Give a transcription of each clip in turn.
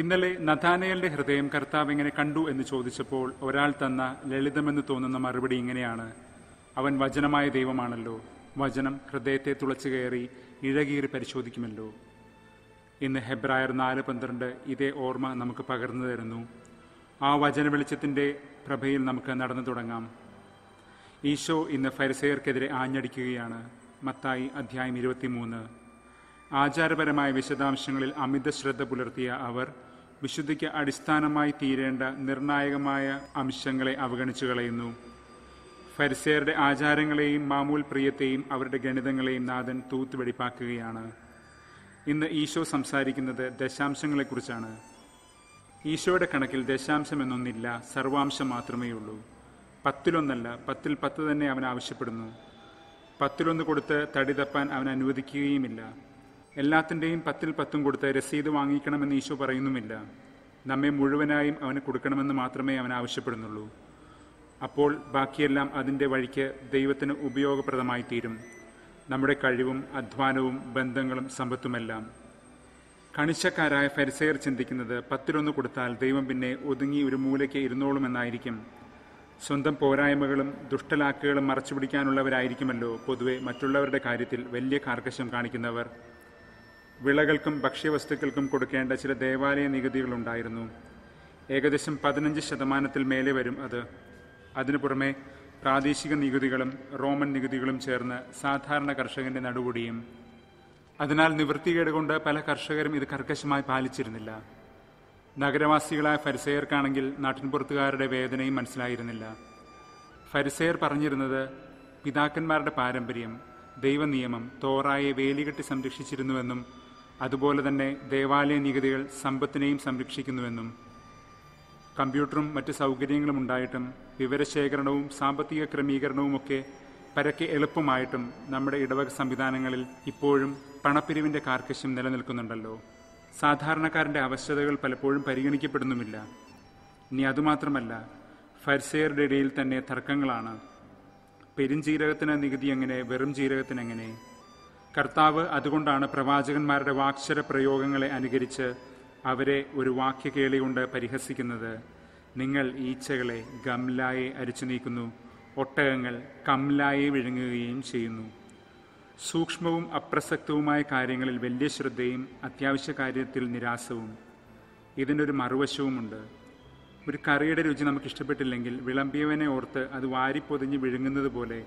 ഇന്നലെ നഥാനയലിന്റെ ഹൃദയം കർത്താവ് എങ്ങനെ കണ്ടു എന്ന് ചോദിച്ചപ്പോൾ ഒരാൾ തന്ന ലളിതമെന്ന് തോന്നുന്ന മറുപടി ഇങ്ങനെയാണ് അവൻ വചനമായ ദൈവമാണല്ലോ വചനം ഹൃദയത്തെ തുളച്ചു കയറി ഇഴകീറി പരിശോധിക്കുമല്ലോ ഇന്ന് ഹെബ്രായർ നാല് പന്ത്രണ്ട് ഇതേ ഓർമ്മ നമുക്ക് പകർന്നു തരുന്നു ആ വചന വെളിച്ചത്തിൻ്റെ പ്രഭയിൽ നമുക്ക് നടന്നു തുടങ്ങാം ഈശോ ഇന്ന് ഫരിസയർക്കെതിരെ ആഞ്ഞടിക്കുകയാണ് മത്തായി അധ്യായം ഇരുപത്തിമൂന്ന് ആചാരപരമായ വിശദാംശങ്ങളിൽ അമിത ശ്രദ്ധ പുലർത്തിയ അവർ വിശുദ്ധിക്ക് അടിസ്ഥാനമായി തീരേണ്ട നിർണായകമായ അംശങ്ങളെ അവഗണിച്ചു കളയുന്നു ഫരിസേരുടെ ആചാരങ്ങളെയും മാമൂൽ പ്രിയത്തെയും അവരുടെ ഗണിതങ്ങളെയും നാഥൻ തൂത്ത് വെടിപ്പാക്കുകയാണ് ഇന്ന് ഈശോ സംസാരിക്കുന്നത് ദശാംശങ്ങളെക്കുറിച്ചാണ് ഈശോയുടെ കണക്കിൽ ദശാംശം എന്നൊന്നില്ല സർവാംശം മാത്രമേ ഉള്ളൂ പത്തിലൊന്നല്ല പത്തിൽ പത്ത് തന്നെ അവൻ ആവശ്യപ്പെടുന്നു പത്തിലൊന്ന് കൊടുത്ത് തടി തപ്പാൻ അവൻ അനുവദിക്കുകയുമില്ല എല്ലാത്തിൻ്റെയും പത്തിൽ പത്തും കൊടുത്ത് രസീത് വാങ്ങിക്കണമെന്ന് ഈശോ പറയുന്നുമില്ല നമ്മെ മുഴുവനായും അവന് കൊടുക്കണമെന്ന് മാത്രമേ അവൻ ആവശ്യപ്പെടുന്നുള്ളൂ അപ്പോൾ ബാക്കിയെല്ലാം അതിൻ്റെ വഴിക്ക് ദൈവത്തിന് ഉപയോഗപ്രദമായി തീരും നമ്മുടെ കഴിവും അധ്വാനവും ബന്ധങ്ങളും സമ്പത്തുമെല്ലാം കണിശക്കാരായ ഫരിസയർ ചിന്തിക്കുന്നത് പത്തിലൊന്ന് കൊടുത്താൽ ദൈവം പിന്നെ ഒതുങ്ങി ഒരു മൂലയ്ക്ക് ഇരുന്നോളുമെന്നായിരിക്കും സ്വന്തം പോരായ്മകളും ദുഷ്ടലാക്കുകളും മറച്ചുപിടിക്കാനുള്ളവരായിരിക്കുമല്ലോ പൊതുവെ മറ്റുള്ളവരുടെ കാര്യത്തിൽ വലിയ കാർക്കശം കാണിക്കുന്നവർ വിളകൾക്കും ഭക്ഷ്യവസ്തുക്കൾക്കും കൊടുക്കേണ്ട ചില ദേവാലയ ഉണ്ടായിരുന്നു ഏകദേശം പതിനഞ്ച് ശതമാനത്തിൽ മേലെ വരും അത് അതിനു പുറമെ പ്രാദേശിക നികുതികളും റോമൻ നികുതികളും ചേർന്ന് സാധാരണ കർഷകന്റെ നടുപൊടിയും അതിനാൽ നിവൃത്തികേട് കൊണ്ട് പല കർഷകരും ഇത് കർക്കശമായി പാലിച്ചിരുന്നില്ല നഗരവാസികളായ ഫരിസയർക്കാണെങ്കിൽ നാട്ടിൻപുറത്തുകാരുടെ വേദനയും മനസ്സിലായിരുന്നില്ല ഫരിസയർ പറഞ്ഞിരുന്നത് പിതാക്കന്മാരുടെ പാരമ്പര്യം ദൈവനിയമം തോറായെ വേലികെട്ടി സംരക്ഷിച്ചിരുന്നുവെന്നും അതുപോലെ തന്നെ ദേവാലയ നികുതികൾ സമ്പത്തിനെയും സംരക്ഷിക്കുന്നുവെന്നും കമ്പ്യൂട്ടറും മറ്റ് സൗകര്യങ്ങളും ഉണ്ടായിട്ടും വിവരശേഖരണവും സാമ്പത്തിക ക്രമീകരണവുമൊക്കെ പരക്കെ എളുപ്പമായിട്ടും നമ്മുടെ ഇടവക സംവിധാനങ്ങളിൽ ഇപ്പോഴും പണപ്പിരിവിന്റെ കാർക്കശ്യം നിലനിൽക്കുന്നുണ്ടല്ലോ സാധാരണക്കാരന്റെ അവശ്യതകൾ പലപ്പോഴും പരിഗണിക്കപ്പെടുന്നുമില്ല ഇനി അതുമാത്രമല്ല ഫരിസെയറുടെ ഇടയിൽ തന്നെ തർക്കങ്ങളാണ് പെരുംജീരകത്തിന് നികുതി എങ്ങനെ വെറും ജീരകത്തിന് എങ്ങനെ കർത്താവ് അതുകൊണ്ടാണ് പ്രവാചകന്മാരുടെ വാക്ഷര പ്രയോഗങ്ങളെ അനുകരിച്ച് അവരെ ഒരു വാക്യകേളി കൊണ്ട് പരിഹസിക്കുന്നത് നിങ്ങൾ ഈച്ചകളെ ഗംലായെ അരിച്ചു നീക്കുന്നു ഒട്ടകങ്ങൾ കംലായെ വിഴുങ്ങുകയും ചെയ്യുന്നു സൂക്ഷ്മവും അപ്രസക്തവുമായ കാര്യങ്ങളിൽ വലിയ ശ്രദ്ധയും അത്യാവശ്യ കാര്യത്തിൽ നിരാസവും ഇതിൻ്റെ ഒരു മറുവശവുമുണ്ട് ഒരു കറിയുടെ രുചി നമുക്ക് ഇഷ്ടപ്പെട്ടില്ലെങ്കിൽ വിളമ്പിയവനെ ഓർത്ത് അത് വാരിപ്പൊതിഞ്ഞ് വിഴുങ്ങുന്നത് പോലെ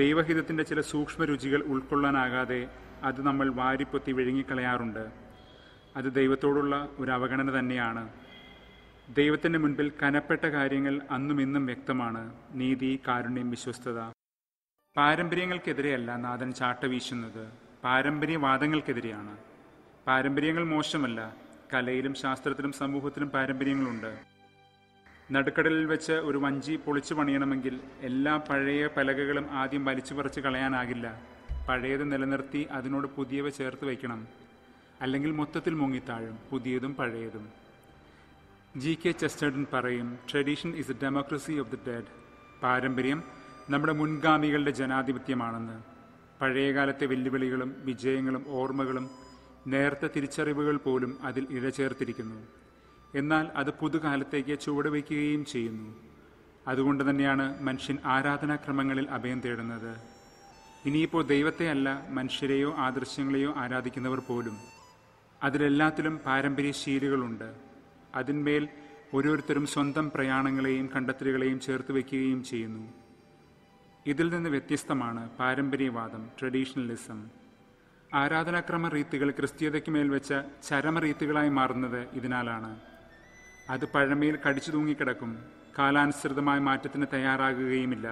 ദൈവഹിതത്തിൻ്റെ ചില സൂക്ഷ്മ രുചികൾ ഉൾക്കൊള്ളാനാകാതെ അത് നമ്മൾ വാരിപ്പൊത്തി വിഴുങ്ങിക്കളയാറുണ്ട് അത് ദൈവത്തോടുള്ള ഒരു അവഗണന തന്നെയാണ് ദൈവത്തിൻ്റെ മുൻപിൽ കനപ്പെട്ട കാര്യങ്ങൾ അന്നും ഇന്നും വ്യക്തമാണ് നീതി കാരുണ്യം വിശ്വസ്തത പാരമ്പര്യങ്ങൾക്കെതിരെയല്ല നാഥൻ ചാട്ട വീശുന്നത് പാരമ്പര്യവാദങ്ങൾക്കെതിരെയാണ് പാരമ്പര്യങ്ങൾ മോശമല്ല കലയിലും ശാസ്ത്രത്തിലും സമൂഹത്തിലും പാരമ്പര്യങ്ങളുണ്ട് നടുക്കടലിൽ വെച്ച് ഒരു വഞ്ചി പൊളിച്ചു പണിയണമെങ്കിൽ എല്ലാ പഴയ പലകകളും ആദ്യം വലിച്ചു പറിച്ച് കളയാനാകില്ല പഴയത് നിലനിർത്തി അതിനോട് പുതിയവ ചേർത്ത് വയ്ക്കണം അല്ലെങ്കിൽ മൊത്തത്തിൽ മുങ്ങിത്താഴും പുതിയതും പഴയതും ജി കെ ചെസ്റ്റേഡൻ പറയും tradition is a democracy of the dead പാരമ്പര്യം നമ്മുടെ മുൻഗാമികളുടെ ജനാധിപത്യമാണെന്ന് പഴയകാലത്തെ വെല്ലുവിളികളും വിജയങ്ങളും ഓർമ്മകളും നേർത്ത തിരിച്ചറിവുകൾ പോലും അതിൽ ഇഴചേർത്തിരിക്കുന്നു എന്നാൽ അത് പുതുകാലത്തേക്ക് ചുവടുവയ്ക്കുകയും ചെയ്യുന്നു അതുകൊണ്ട് തന്നെയാണ് മനുഷ്യൻ ആരാധനാക്രമങ്ങളിൽ അഭയം തേടുന്നത് ഇനിയിപ്പോൾ ദൈവത്തെ അല്ല മനുഷ്യരെയോ ആദർശങ്ങളെയോ ആരാധിക്കുന്നവർ പോലും അതിലെല്ലാത്തിലും പാരമ്പര്യ ശീലുകളുണ്ട് അതിന്മേൽ ഓരോരുത്തരും സ്വന്തം പ്രയാണങ്ങളെയും കണ്ടെത്തലുകളെയും ചേർത്ത് വയ്ക്കുകയും ചെയ്യുന്നു ഇതിൽ നിന്ന് വ്യത്യസ്തമാണ് പാരമ്പര്യവാദം ട്രഡീഷണലിസം ആരാധനാക്രമ റീത്തുകൾ ക്രിസ്തീയതയ്ക്ക് മേൽ വെച്ച ചരമ റീത്തുകളായി മാറുന്നത് ഇതിനാലാണ് അത് പഴമയിൽ കടിച്ചു തൂങ്ങിക്കിടക്കും കാലാനുസൃതമായ മാറ്റത്തിന് തയ്യാറാകുകയുമില്ല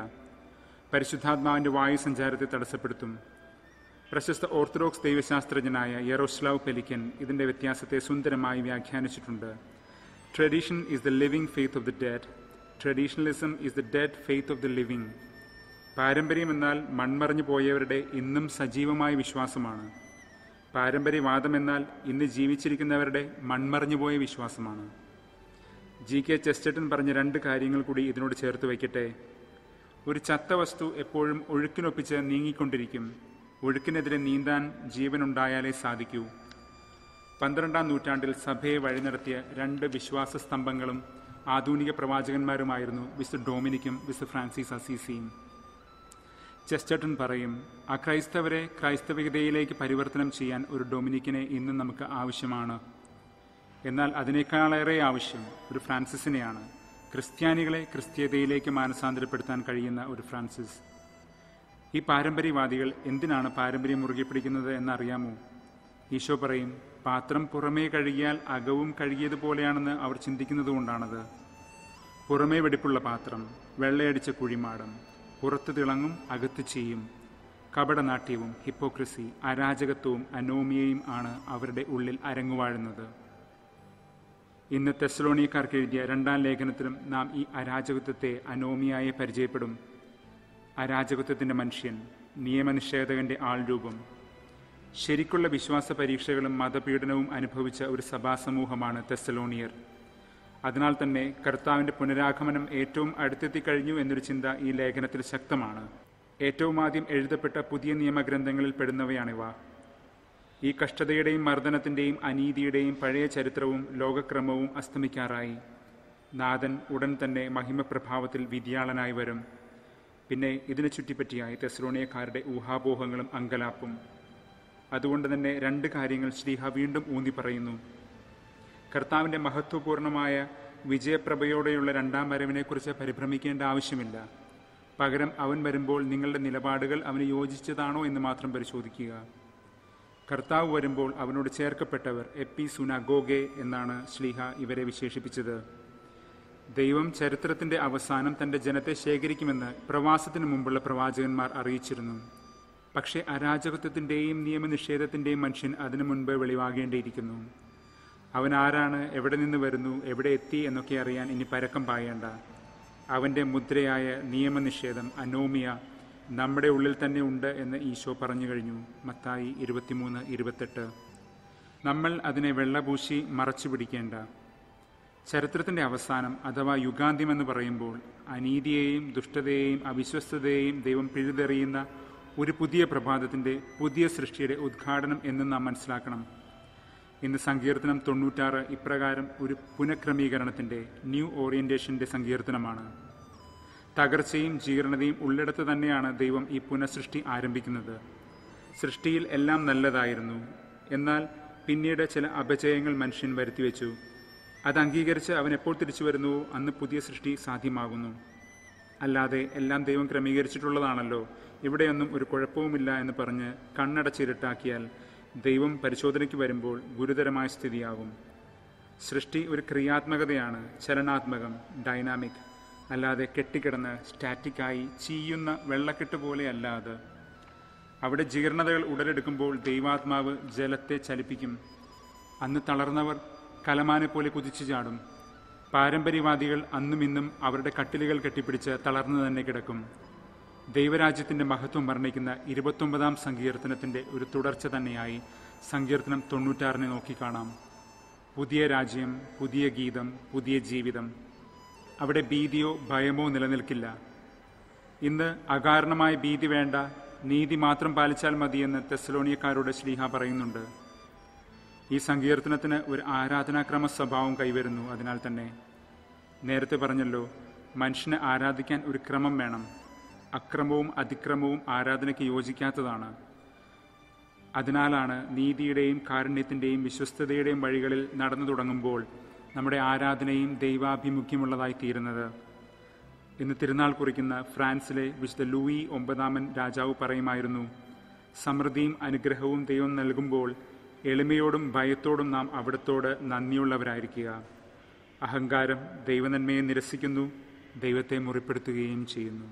പരിശുദ്ധാത്മാവിൻ്റെ വായു സഞ്ചാരത്തെ തടസ്സപ്പെടുത്തും പ്രശസ്ത ഓർത്തഡോക്സ് ദൈവശാസ്ത്രജ്ഞനായ യെറോസ്ലാവ് പെലിക്കൻ ഇതിൻ്റെ വ്യത്യാസത്തെ സുന്ദരമായി വ്യാഖ്യാനിച്ചിട്ടുണ്ട് tradition is the living faith of the dead traditionalism is the dead faith of the living പാരമ്പര്യം എന്നാൽ മൺമറിഞ്ഞു പോയവരുടെ ഇന്നും സജീവമായ വിശ്വാസമാണ് പാരമ്പര്യവാദം എന്നാൽ ഇന്ന് ജീവിച്ചിരിക്കുന്നവരുടെ മൺമറഞ്ഞുപോയ വിശ്വാസമാണ് ജി കെ ചെസ്റ്റട്ടൻ പറഞ്ഞ രണ്ട് കാര്യങ്ങൾ കൂടി ഇതിനോട് ചേർത്ത് വയ്ക്കട്ടെ ഒരു ചത്ത വസ്തു എപ്പോഴും ഒഴുക്കിനൊപ്പിച്ച് നീങ്ങിക്കൊണ്ടിരിക്കും ഒഴുക്കിനെതിരെ നീന്താൻ ജീവനുണ്ടായാലേ സാധിക്കൂ പന്ത്രണ്ടാം നൂറ്റാണ്ടിൽ സഭയെ വഴിനിർത്തിയ രണ്ട് വിശ്വാസ സ്തംഭങ്ങളും ആധുനിക പ്രവാചകന്മാരുമായിരുന്നു വിസ് ഡൊമിനിക്കും വിസ് ഫ്രാൻസിസ് അസീസിയും ചെസ്റ്റട്ടൺ പറയും അക്രൈസ്തവരെ ക്രൈസ്തവികതയിലേക്ക് പരിവർത്തനം ചെയ്യാൻ ഒരു ഡൊമിനിക്കിനെ ഇന്നും നമുക്ക് ആവശ്യമാണ് എന്നാൽ അതിനേക്കാളേറെ ആവശ്യം ഒരു ഫ്രാൻസിസിനെയാണ് ക്രിസ്ത്യാനികളെ ക്രിസ്ത്യതയിലേക്ക് മാനസാന്തരപ്പെടുത്താൻ കഴിയുന്ന ഒരു ഫ്രാൻസിസ് ഈ പാരമ്പര്യവാദികൾ എന്തിനാണ് പാരമ്പര്യം മുറുകെ പിടിക്കുന്നത് എന്നറിയാമോ ഈശോ പറയും പാത്രം പുറമേ കഴുകിയാൽ അകവും കഴുകിയതുപോലെയാണെന്ന് അവർ ചിന്തിക്കുന്നത് കൊണ്ടാണത് പുറമേ വെടിപ്പുള്ള പാത്രം വെള്ളയടിച്ച കുഴിമാടം പുറത്ത് തിളങ്ങും അകത്ത് ചെയ്യും കപടനാട്യവും ഹിപ്പോക്രസി അരാജകത്വവും അനോമിയയും ആണ് അവരുടെ ഉള്ളിൽ അരങ്ങുവാഴുന്നത് ഇന്ന് തെസ്ലോണിക്കാർക്ക് എഴുതിയ രണ്ടാം ലേഖനത്തിലും നാം ഈ അരാജകത്വത്തെ അനോമിയായി പരിചയപ്പെടും അരാജകത്വത്തിൻ്റെ മനുഷ്യൻ നിയമനിഷേധകൻ്റെ ആൾരൂപം ശരിക്കുള്ള വിശ്വാസ പരീക്ഷകളും മതപീഡനവും അനുഭവിച്ച ഒരു സഭാസമൂഹമാണ് തെസ്സലോണിയർ അതിനാൽ തന്നെ കർത്താവിൻ്റെ പുനരാഗമനം ഏറ്റവും അടുത്തെത്തി കഴിഞ്ഞു എന്നൊരു ചിന്ത ഈ ലേഖനത്തിൽ ശക്തമാണ് ഏറ്റവും ആദ്യം എഴുതപ്പെട്ട പുതിയ നിയമഗ്രന്ഥങ്ങളിൽ പെടുന്നവയാണിവ ഈ കഷ്ടതയുടെയും മർദ്ദനത്തിൻ്റെയും അനീതിയുടെയും പഴയ ചരിത്രവും ലോകക്രമവും അസ്തമിക്കാറായി നാഥൻ ഉടൻ തന്നെ മഹിമപ്രഭാവത്തിൽ വിദ്യാളനായി വരും പിന്നെ ഇതിനെ ചുറ്റിപ്പറ്റിയായി തെസ്രോണിയക്കാരുടെ ഊഹാപോഹങ്ങളും അങ്കലാപ്പും അതുകൊണ്ട് തന്നെ രണ്ട് കാര്യങ്ങൾ ശ്രീഹ വീണ്ടും ഊന്നി പറയുന്നു കർത്താവിൻ്റെ മഹത്വപൂർണമായ വിജയപ്രഭയോടെയുള്ള രണ്ടാം വരവിനെക്കുറിച്ച് പരിഭ്രമിക്കേണ്ട ആവശ്യമില്ല പകരം അവൻ വരുമ്പോൾ നിങ്ങളുടെ നിലപാടുകൾ അവന് യോജിച്ചതാണോ എന്ന് മാത്രം പരിശോധിക്കുക കർത്താവ് വരുമ്പോൾ അവനോട് ചേർക്കപ്പെട്ടവർ എപ്പി സുനഗോഗെ എന്നാണ് ശ്ലീഹ ഇവരെ വിശേഷിപ്പിച്ചത് ദൈവം ചരിത്രത്തിൻ്റെ അവസാനം തൻ്റെ ജനത്തെ ശേഖരിക്കുമെന്ന് പ്രവാസത്തിന് മുമ്പുള്ള പ്രവാചകന്മാർ അറിയിച്ചിരുന്നു പക്ഷേ അരാജകത്വത്തിൻ്റെയും നിയമനിഷേധത്തിൻ്റെയും മനുഷ്യൻ അതിനു മുൻപ് വെളിവാകേണ്ടിയിരിക്കുന്നു അവൻ ആരാണ് എവിടെ നിന്ന് വരുന്നു എവിടെ എത്തി എന്നൊക്കെ അറിയാൻ ഇനി പരക്കം പായേണ്ട അവൻ്റെ മുദ്രയായ നിയമനിഷേധം അനോമിയ നമ്മുടെ ഉള്ളിൽ തന്നെ ഉണ്ട് എന്ന് ഈശോ പറഞ്ഞു കഴിഞ്ഞു മത്തായി ഇരുപത്തിമൂന്ന് ഇരുപത്തെട്ട് നമ്മൾ അതിനെ വെള്ളപൂശി മറച്ചു പിടിക്കേണ്ട ചരിത്രത്തിൻ്റെ അവസാനം അഥവാ യുഗാന്ത്യമെന്ന് പറയുമ്പോൾ അനീതിയെയും ദുഷ്ടതയെയും അവിശ്വസ്തതയെയും ദൈവം പിഴുതെറിയുന്ന ഒരു പുതിയ പ്രഭാതത്തിൻ്റെ പുതിയ സൃഷ്ടിയുടെ ഉദ്ഘാടനം എന്ന് നാം മനസ്സിലാക്കണം ഇന്ന് സങ്കീർത്തനം തൊണ്ണൂറ്റാറ് ഇപ്രകാരം ഒരു പുനഃക്രമീകരണത്തിൻ്റെ ന്യൂ ഓറിയൻറ്റേഷൻ്റെ സങ്കീർത്തനമാണ് തകർച്ചയും ജീർണതയും ഉള്ളിടത്ത് തന്നെയാണ് ദൈവം ഈ പുനഃസൃഷ്ടി ആരംഭിക്കുന്നത് സൃഷ്ടിയിൽ എല്ലാം നല്ലതായിരുന്നു എന്നാൽ പിന്നീട് ചില അപജയങ്ങൾ മനുഷ്യൻ വരുത്തിവെച്ചു അത് അംഗീകരിച്ച് അവൻ എപ്പോൾ തിരിച്ചു വരുന്നുവോ അന്ന് പുതിയ സൃഷ്ടി സാധ്യമാകുന്നു അല്ലാതെ എല്ലാം ദൈവം ക്രമീകരിച്ചിട്ടുള്ളതാണല്ലോ ഇവിടെയൊന്നും ഒരു കുഴപ്പവുമില്ല എന്ന് പറഞ്ഞ് കണ്ണടച്ചിരുട്ടാക്കിയാൽ ദൈവം പരിശോധനയ്ക്ക് വരുമ്പോൾ ഗുരുതരമായ സ്ഥിതിയാകും സൃഷ്ടി ഒരു ക്രിയാത്മകതയാണ് ചലനാത്മകം ഡൈനാമിക് അല്ലാതെ കെട്ടിക്കിടന്ന് സ്റ്റാറ്റിക്കായി ചീയുന്ന വെള്ളക്കെട്ട് പോലെയല്ലാതെ അവിടെ ജീർണതകൾ ഉടലെടുക്കുമ്പോൾ ദൈവാത്മാവ് ജലത്തെ ചലിപ്പിക്കും അന്ന് തളർന്നവർ കലമാനെ പോലെ കുതിച്ചു ചാടും പാരമ്പര്യവാദികൾ അന്നും ഇന്നും അവരുടെ കട്ടിലുകൾ കെട്ടിപ്പിടിച്ച് തളർന്നു തന്നെ കിടക്കും ദൈവരാജ്യത്തിൻ്റെ മഹത്വം വർണ്ണിക്കുന്ന ഇരുപത്തൊമ്പതാം സങ്കീർത്തനത്തിൻ്റെ ഒരു തുടർച്ച തന്നെയായി സങ്കീർത്തനം തൊണ്ണൂറ്റാറിനെ നോക്കിക്കാണാം പുതിയ രാജ്യം പുതിയ ഗീതം പുതിയ ജീവിതം അവിടെ ഭീതിയോ ഭയമോ നിലനിൽക്കില്ല ഇന്ന് അകാരണമായ ഭീതി വേണ്ട നീതി മാത്രം പാലിച്ചാൽ മതിയെന്ന് തെസലോണിയക്കാരുടെ ശ്രീഹ പറയുന്നുണ്ട് ഈ സങ്കീർത്തനത്തിന് ഒരു ആരാധനാക്രമ സ്വഭാവം കൈവരുന്നു അതിനാൽ തന്നെ നേരത്തെ പറഞ്ഞല്ലോ മനുഷ്യനെ ആരാധിക്കാൻ ഒരു ക്രമം വേണം അക്രമവും അതിക്രമവും ആരാധനയ്ക്ക് യോജിക്കാത്തതാണ് അതിനാലാണ് നീതിയുടെയും കാരുണ്യത്തിൻ്റെയും വിശ്വസ്തതയുടെയും വഴികളിൽ നടന്നു തുടങ്ങുമ്പോൾ നമ്മുടെ ആരാധനയും ദൈവാഭിമുഖ്യമുള്ളതായി തീരുന്നത് ഇന്ന് തിരുനാൾ കുറിക്കുന്ന ഫ്രാൻസിലെ വിശുദ്ധ ലൂയി ഒമ്പതാമൻ രാജാവ് പറയുമായിരുന്നു സമൃദ്ധിയും അനുഗ്രഹവും ദൈവം നൽകുമ്പോൾ എളിമയോടും ഭയത്തോടും നാം അവിടത്തോട് നന്ദിയുള്ളവരായിരിക്കുക അഹങ്കാരം ദൈവനന്മയെ നിരസിക്കുന്നു ദൈവത്തെ മുറിപ്പെടുത്തുകയും ചെയ്യുന്നു